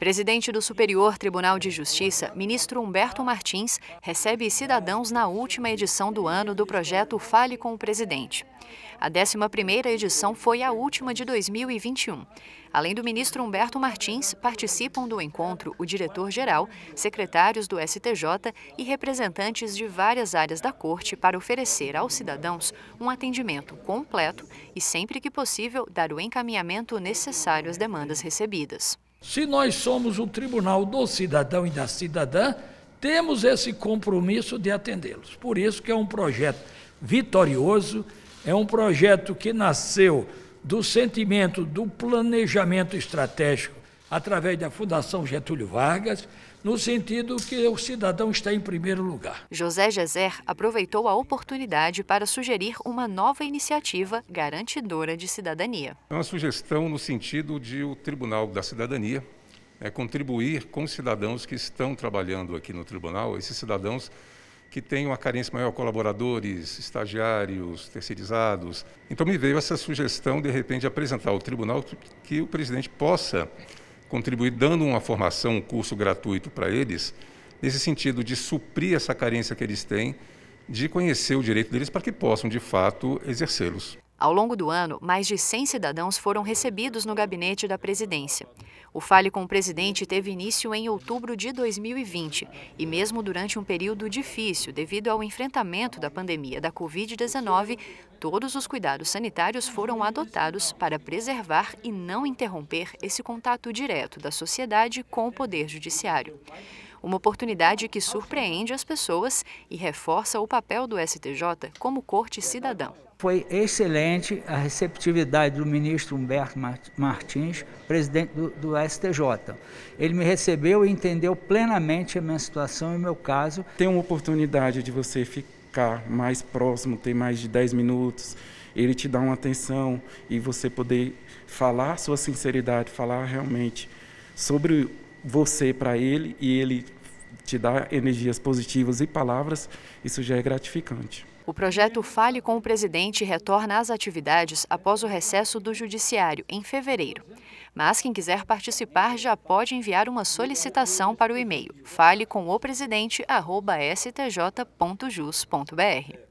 Presidente do Superior Tribunal de Justiça, ministro Humberto Martins, recebe cidadãos na última edição do ano do projeto Fale com o Presidente. A 11ª edição foi a última de 2021. Além do ministro Humberto Martins, participam do encontro o diretor-geral, secretários do STJ e representantes de várias áreas da Corte para oferecer aos cidadãos um atendimento completo e, sempre que possível, dar o encaminhamento necessário às demandas recebidas. Se nós somos o tribunal do cidadão e da cidadã, temos esse compromisso de atendê-los. Por isso que é um projeto vitorioso, é um projeto que nasceu do sentimento do planejamento estratégico através da Fundação Getúlio Vargas, no sentido que o cidadão está em primeiro lugar. José Gezer aproveitou a oportunidade para sugerir uma nova iniciativa garantidora de cidadania. É uma sugestão no sentido de o Tribunal da Cidadania é contribuir com os cidadãos que estão trabalhando aqui no tribunal, esses cidadãos que têm uma carência maior, colaboradores, estagiários, terceirizados. Então me veio essa sugestão de repente apresentar ao tribunal que o presidente possa contribuir dando uma formação, um curso gratuito para eles, nesse sentido de suprir essa carência que eles têm de conhecer o direito deles para que possam, de fato, exercê-los. Ao longo do ano, mais de 100 cidadãos foram recebidos no gabinete da presidência. O Fale com o Presidente teve início em outubro de 2020 e, mesmo durante um período difícil devido ao enfrentamento da pandemia da Covid-19, todos os cuidados sanitários foram adotados para preservar e não interromper esse contato direto da sociedade com o Poder Judiciário uma oportunidade que surpreende as pessoas e reforça o papel do STJ como corte cidadã. Foi excelente a receptividade do ministro Humberto Martins, presidente do, do STJ. Ele me recebeu e entendeu plenamente a minha situação e o meu caso. Tem uma oportunidade de você ficar mais próximo, ter mais de 10 minutos, ele te dá uma atenção e você poder falar sua sinceridade, falar realmente sobre você para ele e ele te dá energias positivas e palavras, isso já é gratificante. O projeto Fale com o Presidente retorna às atividades após o recesso do Judiciário, em fevereiro. Mas quem quiser participar já pode enviar uma solicitação para o e-mail falecomopresidente.stj.jus.br.